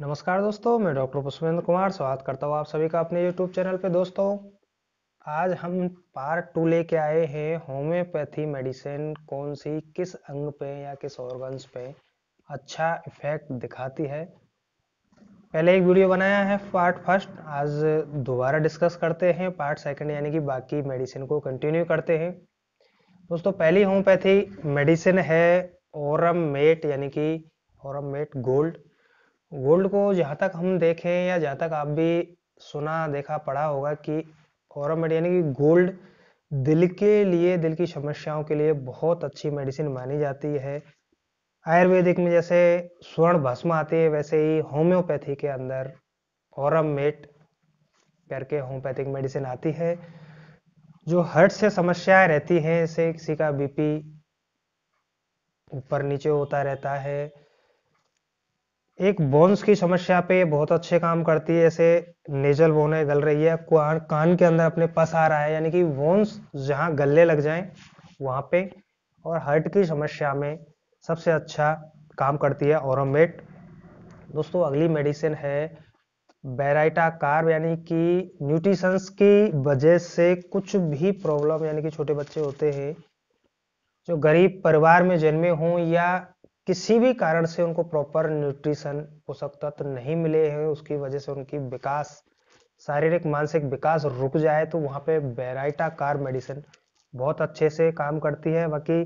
नमस्कार दोस्तों मैं डॉक्टर पुष्पेंद्र कुमार स्वागत करता हूँ आप सभी का अपने यूट्यूब चैनल पे दोस्तों आज हम पार्ट टू लेके आए हैं होम्योपैथी मेडिसिन कौन सी किस अंग पे या किस ऑर्गन्स पे अच्छा इफेक्ट दिखाती है पहले एक वीडियो बनाया है पार्ट फर्स्ट आज दोबारा डिस्कस करते हैं पार्ट सेकेंड यानी कि बाकी मेडिसिन को कंटिन्यू करते हैं दोस्तों पहली होम्योपैथी मेडिसिन है ओरम मेट यानी कि ओरम मेट गोल्ड गोल्ड को जहाँ तक हम देखें या जहाँ तक आप भी सुना देखा पढ़ा होगा कि और यानी कि गोल्ड दिल के लिए दिल की समस्याओं के लिए बहुत अच्छी मेडिसिन मानी जाती है आयुर्वेदिक में जैसे स्वर्ण भस्म आती है वैसे ही होम्योपैथी के अंदर औरम मेट करके होम्योपैथिक मेडिसिन आती है जो हर्ट से समस्याएं रहती हैं जैसे किसी का बीपी ऊपर नीचे होता रहता है एक बोन्स की समस्या पे बहुत अच्छे काम करती है जैसे नेजल बोन है गल रही है कान कान के अंदर अपने पस आ रहा है यानी कि बोन्स जहाँ गले लग जाए वहाँ पे और हर्ट की समस्या में सबसे अच्छा काम करती है ओरमेट दोस्तों अगली मेडिसिन है बैराइटा कार्ब यानी कि न्यूट्रिशंस की वजह से कुछ भी प्रॉब्लम यानी कि छोटे बच्चे होते हैं जो गरीब परिवार में जन्मे हों या किसी भी कारण से उनको प्रॉपर न्यूट्रिशन पोषक तत्व तो नहीं मिले हैं उसकी वजह से उनकी विकास शारीरिक मानसिक विकास रुक जाए तो वहाँ पे बेराइटा कार मेडिसिन बहुत अच्छे से काम करती है बाकी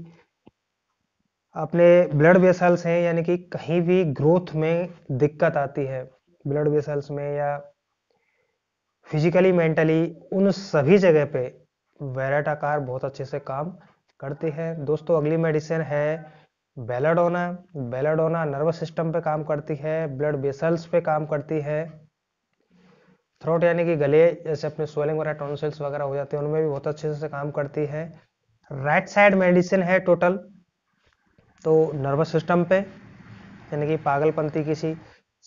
अपने ब्लड वेसल्स हैं यानी कि कहीं भी ग्रोथ में दिक्कत आती है ब्लड वेसल्स में या फिजिकली मेंटली उन सभी जगह पे वेराटाकार बहुत अच्छे से काम करती है दोस्तों अगली मेडिसिन है बेलाडोना बेलाडोना नर्वस सिस्टम पे काम करती है ब्लड बेसल्स पे काम करती है थ्रोट यानी कि गले जैसे अपने स्वेलिंग वगैरह टॉन्सिल्स वगैरह हो जाते हैं उनमें भी बहुत अच्छे से काम करती है राइट साइड मेडिसिन है टोटल तो नर्वस सिस्टम पे यानी कि पागलपंथी किसी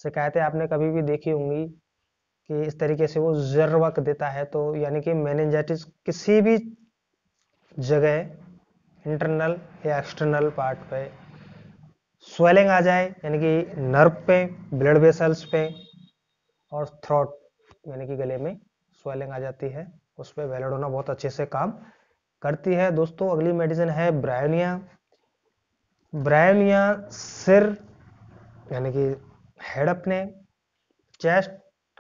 शिकायतें आपने कभी भी देखी होंगी कि इस तरीके से वो जर्वक देता है तो यानी कि मैनेजाइटिस किसी भी जगह इंटरनल या एक्सटर्नल पार्ट पे स्वेलिंग आ जाए यानी कि नर्व पे ब्लड वेसल्स पे और थ्रोट यानी कि गले में स्वेलिंग आ जाती है उस पर वेलेडोना बहुत अच्छे से काम करती है दोस्तों अगली मेडिसिन है ब्रायोनिया ब्रायोनिया सिर यानी कि हेड अपने चेस्ट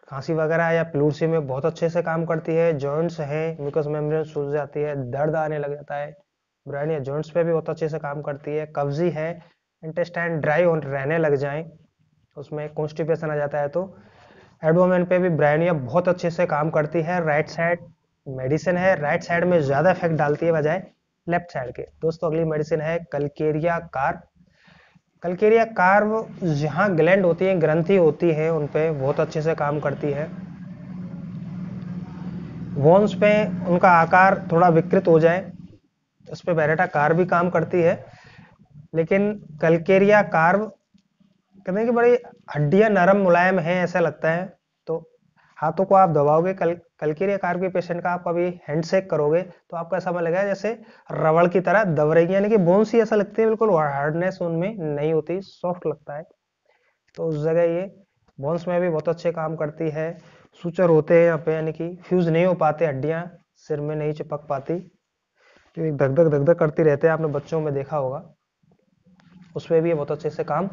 खांसी वगैरह या प्लूसी में बहुत अच्छे से काम करती है जॉइंट्स है म्यूकस मेम्ब्रेन सूज जाती है दर्द आने लग जाता है ब्रेन या जॉइंट्स पे भी बहुत अच्छे से काम करती है कब्जी है इंटेस्टाइन ड्राई रहने लग जाए उसमें कॉन्स्टिपेशन आ जाता है तो एडवोमेन पे भी ब्रायनिया बहुत अच्छे से काम करती है राइट साइड मेडिसिन है राइट साइड में ज़्यादा इफेक्ट डालती है बजाय लेफ्ट साइड के दोस्तों अगली मेडिसिन है कलकेरिया कार कलकेरिया कार्व जहाँ ग्लैंड होती है ग्रंथि होती है उन बहुत अच्छे से काम करती है वोन्स पे उनका आकार थोड़ा विकृत हो जाए उस पर बैरेटा कार भी काम करती है लेकिन कलकेरिया कार्व कहते हैं कि बड़ी हड्डियां नरम मुलायम है ऐसा लगता है तो हाथों को आप दबाओगे कल कलकेरिया कार्व के पेशेंट का आप अभी हैंडशेक करोगे तो आपको ऐसा लगेगा जैसे रबड़ की तरह दब रही यानी कि बोन्स ही ऐसा लगती है बिल्कुल हार्डनेस उनमें नहीं होती सॉफ्ट लगता है तो उस जगह ये बोन्स में भी बहुत अच्छे काम करती है सूचर होते हैं यहाँ पे यानी कि फ्यूज नहीं हो पाते हड्डियाँ सिर में नहीं चिपक पाती जो धक धक धक धक करती रहते हैं आपने बच्चों में देखा होगा उसमें भी ये बहुत अच्छे से काम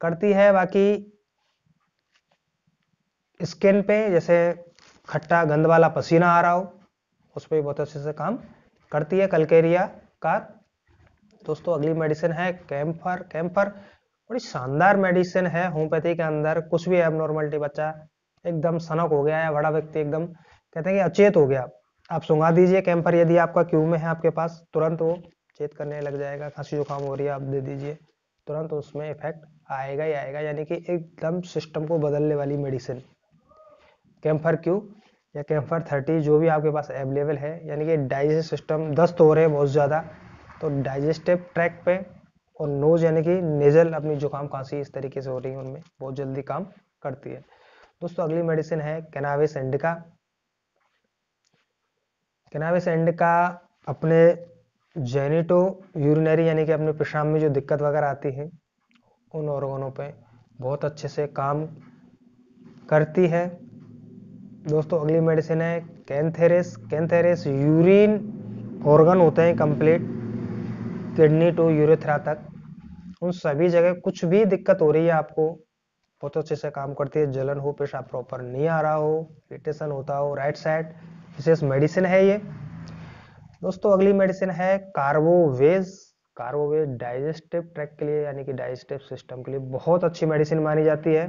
करती है बाकी स्किन पे जैसे खट्टा गंद वाला पसीना आ रहा हो उस पर भी बहुत अच्छे से काम करती है कलकेरिया कार दोस्तों अगली मेडिसिन है कैम्फर कैम्फर बड़ी शानदार मेडिसिन है होम्योपैथी के अंदर कुछ भी एबनॉर्मलिटी बच्चा एकदम सनक हो गया या बड़ा व्यक्ति एकदम कहते हैं कि अचेत हो गया आप सुंगा दीजिए कैंपर यदि आपका क्यू में है आपके पास तुरंत वो चेत करने लग जाएगा खांसी जुकाम हो रही है आप दे दीजिए तुरंत उसमें इफेक्ट आएगा ही आएगा यानी कि एकदम सिस्टम को बदलने वाली मेडिसिन कैम्फर क्यू या कैंफर थर्टी जो भी आपके पास अवेलेबल है यानी कि डाइजेस्ट सिस्टम दस्त हो रहे हैं बहुत ज़्यादा तो डाइजेस्टिव ट्रैक पे और नोज यानी कि नेजल अपनी जुकाम खांसी इस तरीके से हो रही है उनमें बहुत जल्दी काम करती है दोस्तों अगली मेडिसिन है कैनावे सेंडिका कैनाविस एंड का अपने जेनिटो यूरिनरी यानी कि अपने पेशाब में जो दिक्कत वगैरह आती है उन ऑर्गनों पे बहुत अच्छे से काम करती है दोस्तों अगली मेडिसिन है कैंथेरेस कैंथेरेस यूरिन ऑर्गन होते हैं कंप्लीट किडनी टू यूरेथ्रा तक उन सभी जगह कुछ भी दिक्कत हो रही है आपको बहुत अच्छे से काम करती है जलन हो पेशाब प्रॉपर नहीं आ रहा हो इरिटेशन होता हो राइट साइड विशेष मेडिसिन है ये दोस्तों अगली मेडिसिन है कार्बोवेज कार्बोवेज डाइजेस्टिव ट्रैक के लिए यानी कि डाइजेस्टिव सिस्टम के लिए बहुत अच्छी मेडिसिन मानी जाती है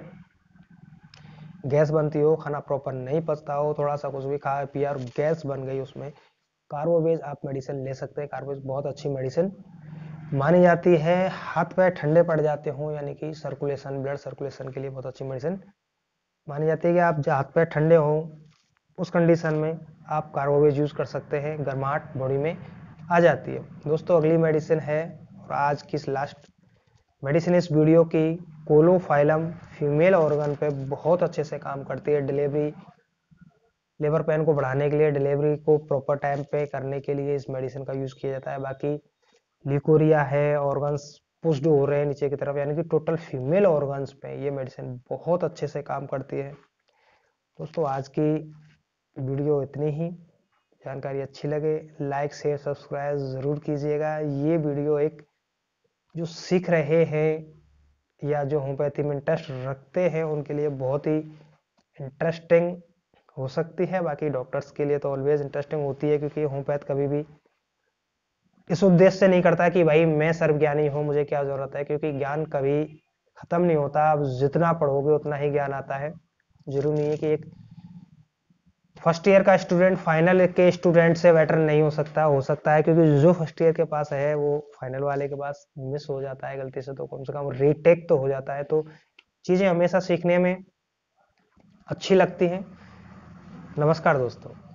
गैस बनती हो खाना प्रॉपर नहीं पचता हो थोड़ा सा कुछ भी खा पिया और गैस बन गई उसमें कार्बोवेज आप मेडिसिन ले सकते हैं कार्बोवेज बहुत अच्छी मेडिसिन मानी जाती है हाथ पैर ठंडे पड़ जाते हों यानी कि सर्कुलेशन ब्लड सर्कुलेशन के लिए बहुत अच्छी मेडिसिन मानी जाती है कि आप हाथ पैर ठंडे हों उस कंडीशन में आप कार्बोवेज यूज़ कर सकते हैं गर्माहट बॉडी में आ जाती है दोस्तों अगली मेडिसिन है और आज किस लास्ट मेडिसिन इस वीडियो की कोलोफाइलम फीमेल ऑर्गन पे बहुत अच्छे से काम करती है डिलीवरी लेबर पेन को बढ़ाने के लिए डिलीवरी को प्रॉपर टाइम पे करने के लिए इस मेडिसिन का यूज़ किया जाता है बाकी लिकोरिया है ऑर्गन्स पुस्ड हो रहे हैं नीचे की तरफ यानी कि टोटल फीमेल ऑर्गन्स पे ये मेडिसिन बहुत अच्छे से काम करती है दोस्तों आज की वीडियो इतनी ही जानकारी अच्छी लगे लाइक शेयर सब्सक्राइब ज़रूर कीजिएगा ये वीडियो एक जो सीख रहे हैं या जो होम्योपैथी में इंटरेस्ट रखते हैं उनके लिए बहुत ही इंटरेस्टिंग हो सकती है बाकी डॉक्टर्स के लिए तो ऑलवेज इंटरेस्टिंग होती है क्योंकि होम्योपैथ कभी भी इस उद्देश्य से नहीं करता कि भाई मैं सर्वज्ञानी हूँ मुझे क्या ज़रूरत है क्योंकि ज्ञान कभी ख़त्म नहीं होता अब जितना पढ़ोगे उतना ही ज्ञान आता है जरूरी नहीं है कि एक फर्स्ट ईयर का स्टूडेंट फाइनल के स्टूडेंट से बेटर नहीं हो सकता हो सकता है क्योंकि जो फर्स्ट ईयर के पास है वो फाइनल वाले के पास मिस हो जाता है गलती से तो कम से कम रीटेक तो हो जाता है तो चीज़ें हमेशा सीखने में अच्छी लगती हैं नमस्कार दोस्तों